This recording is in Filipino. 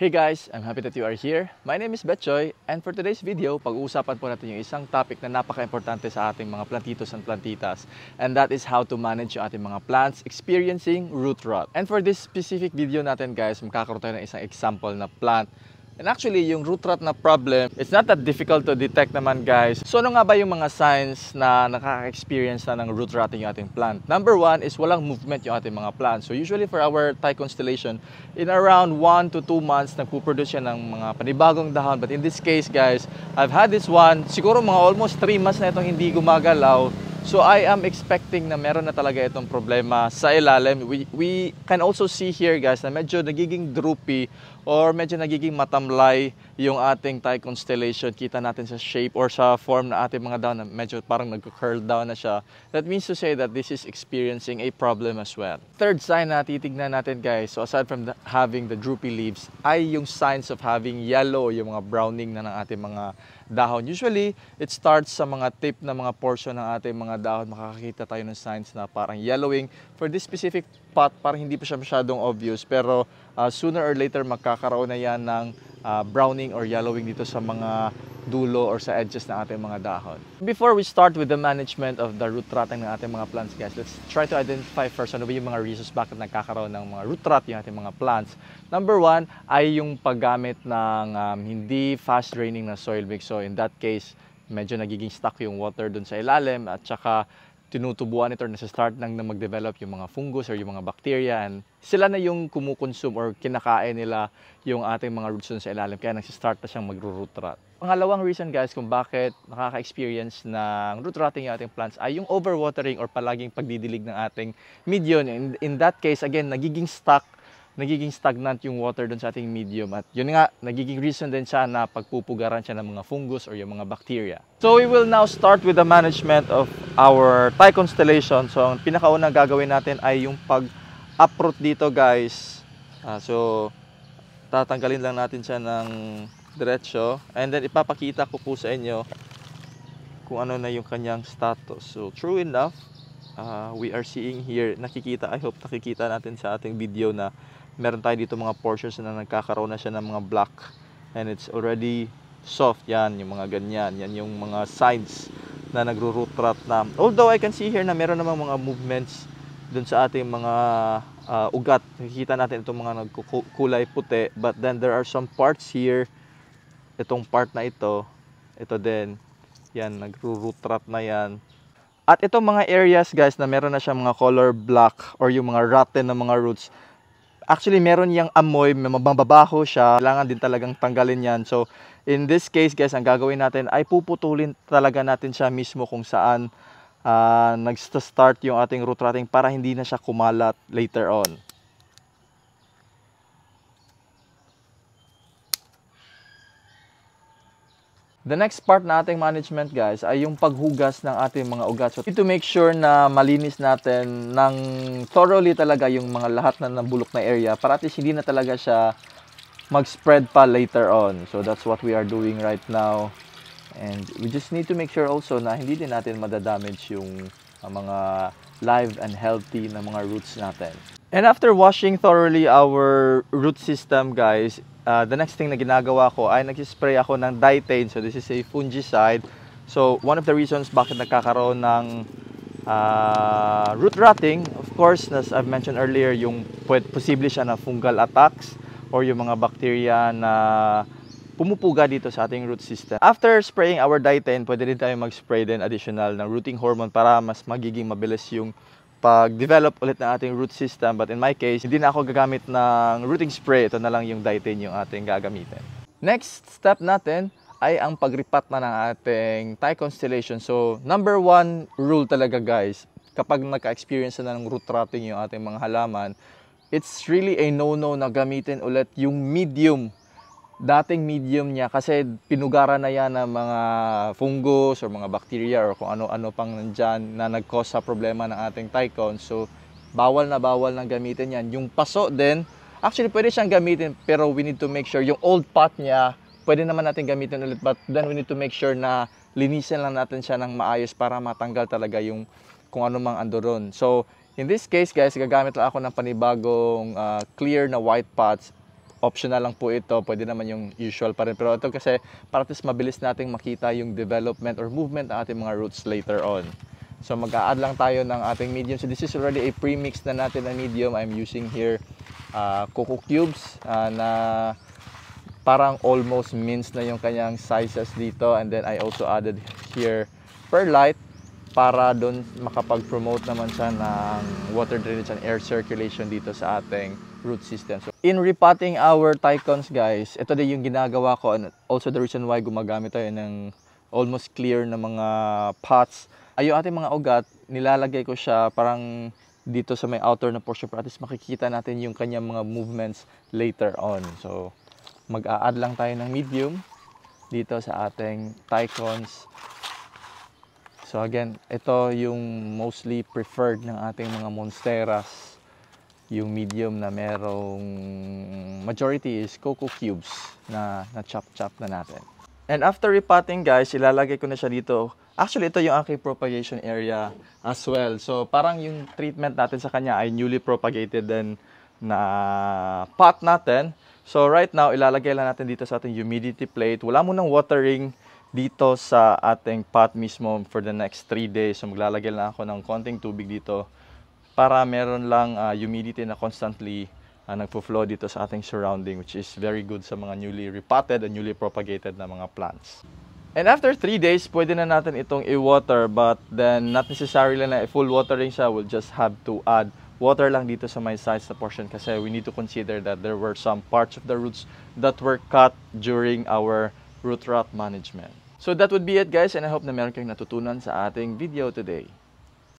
Hey guys, I'm happy that you are here. My name is Betchoy and for today's video, pag-uusapan po natin yung isang topic na napaka-importante sa ating mga plantitos and plantitas and that is how to manage yung ating mga plants experiencing root rot. And for this specific video natin guys, makakaroon tayo ng isang example na plant And actually, yung root rot na problem, it's not that difficult to detect naman guys. So ano nga ba yung mga signs na nakaka-experience na ng root rotting yung ating plant? Number one is walang movement yung ating mga plants. So usually for our Thai constellation, in around 1 to 2 months, nagpo-produce yan ng mga panibagong dahon. But in this case guys, I've had this one, siguro mga almost 3 months na itong hindi gumagalaw. So I am expecting na meron na talaga itong problema sa ilalim. We, we can also see here guys na medyo nagiging droopy or medyo nagiging matamlay yung ating Thai constellation. Kita natin sa shape or sa form na ating mga down na medyo parang nag-curl down na siya. That means to say that this is experiencing a problem as well. Third sign na titignan natin guys, so aside from the, having the droopy leaves, ay yung signs of having yellow, yung mga browning na ng ating mga dahon. Usually, it starts sa mga tip na mga portion ng ating mga dahon. Makakakita tayo ng signs na parang yellowing. For this specific spot para hindi pa siya masyadong obvious pero uh, sooner or later magkakaroon na yan ng uh, browning or yellowing dito sa mga dulo or sa edges ng ating mga dahon. Before we start with the management of the root rotting ng ating mga plants guys, let's try to identify first ano ba yung mga reasons bakit nagkakaroon ng mga root rot yung ating mga plants. Number one ay yung paggamit ng um, hindi fast draining na soil mix. So in that case, medyo nagiging stuck yung water dun sa ilalim at saka tinutubuan ito or nasa start nang na mag-develop yung mga fungus or yung mga bacteria and sila na yung kumukonsume or kinakain nila yung ating mga roots sa ilalim kaya nagsistart na siyang mag root rot. Pangalawang reason guys kung bakit nakaka-experience ng root rotting yung ating plants ay yung overwatering or palaging pagdidilig ng ating medium. In, in that case, again, nagiging stuck nagiging stagnant yung water doon sa ating medium at yun nga, nagiging reason din siya na pagpupugaran siya ng mga fungus or yung mga bacteria. So we will now start with the management of our Thai constellation. So ang pinakauna gagawin natin ay yung pag-uproot dito guys. Uh, so tatanggalin lang natin siya ng diretsyo and then ipapakita ko po sa inyo kung ano na yung kanyang status. So true enough, uh, we are seeing here, nakikita, I hope nakikita natin sa ating video na meron tayo dito mga portions na nagkakaroon na siya ng mga black and it's already soft yan yung mga ganyan yan yung mga sides na nagro-root rot na although I can see here na meron namang mga movements dun sa ating mga uh, ugat nakikita natin itong mga nagkulay puti but then there are some parts here itong part na ito ito din yan nagro-root rot na yan at itong mga areas guys na meron na siya mga color black or yung mga rotten na mga roots Actually, meron yang amoy, mababaho siya. Kailangan din talagang tanggalin yan. So, in this case guys, ang gagawin natin ay puputulin talaga natin siya mismo kung saan uh, ah, nag-start yung ating root rotting para hindi na siya kumalat later on. The next part na ating management guys ay yung paghugas ng ating mga ugat. So, to make sure na malinis natin ng thoroughly talaga yung mga lahat na nabulok na area para at hindi na talaga siya mag-spread pa later on. So that's what we are doing right now. And we just need to make sure also na hindi din natin madadamage yung ah, mga live and healthy na mga roots natin. And after washing thoroughly our root system guys, uh, the next thing na ginagawa ko ay nagsispray ako ng ditane. So this is a fungicide. So one of the reasons bakit nagkakaroon ng uh, root rotting, of course, as I've mentioned earlier, yung posible siya na fungal attacks or yung mga bacteria na pumupuga dito sa ating root system. After spraying our ditane, pwede din tayo mag-spray din additional ng rooting hormone para mas magiging mabilis yung pag-develop ulit ng ating root system. But in my case, hindi na ako gagamit ng rooting spray. Ito na lang yung Ditin yung ating gagamitin. Next step natin ay ang pagripat na ng ating Thai Constellation. So, number one rule talaga guys, kapag nagka-experience na ng root rotting yung ating mga halaman, it's really a no-no na gamitin ulit yung medium dating medium niya kasi pinugara na yan ng mga fungus or mga bacteria or kung ano-ano pang nandyan na nag sa problema ng ating Tycoon. So, bawal na bawal na gamitin yan. Yung paso din, actually pwede siyang gamitin pero we need to make sure yung old pot niya, pwede naman natin gamitin ulit but then we need to make sure na linisin lang natin siya ng maayos para matanggal talaga yung kung ano mang ando ron. So, in this case guys, gagamit lang ako ng panibagong uh, clear na white pots optional lang po ito. Pwede naman yung usual pa rin. Pero ito kasi para at mabilis nating makita yung development or movement ng ating mga roots later on. So mag-a-add lang tayo ng ating medium. So this is already a premix na natin na medium. I'm using here uh, coco cubes uh, na parang almost minced na yung kanyang sizes dito. And then I also added here perlite para doon makapag-promote naman siya ng water drainage and air circulation dito sa ating root system. So, in repotting our Tycons guys, ito din yung ginagawa ko and also the reason why gumagamit tayo ng almost clear na mga pots. Ayo ah, yung ating mga ugat, nilalagay ko siya parang dito sa may outer na portion para at makikita natin yung kanyang mga movements later on. So, mag-a-add lang tayo ng medium dito sa ating Tycons So again, ito yung mostly preferred ng ating mga monsteras yung medium na merong majority is coco cubes na na-chop-chop na natin. And after repotting guys, ilalagay ko na siya dito. Actually, ito yung aking propagation area as well. So, parang yung treatment natin sa kanya ay newly propagated then na pot natin. So, right now, ilalagay lang natin dito sa ating humidity plate. Wala mo ng watering dito sa ating pot mismo for the next 3 days. So, maglalagay lang ako ng konting tubig dito para meron lang uh, humidity na constantly uh, ah, nagpo-flow dito sa ating surrounding which is very good sa mga newly repotted and newly propagated na mga plants. And after 3 days, pwede na natin itong i-water but then not necessarily na full watering siya. We'll just have to add water lang dito sa my size na portion kasi we need to consider that there were some parts of the roots that were cut during our root rot management. So that would be it guys and I hope na meron kayong natutunan sa ating video today.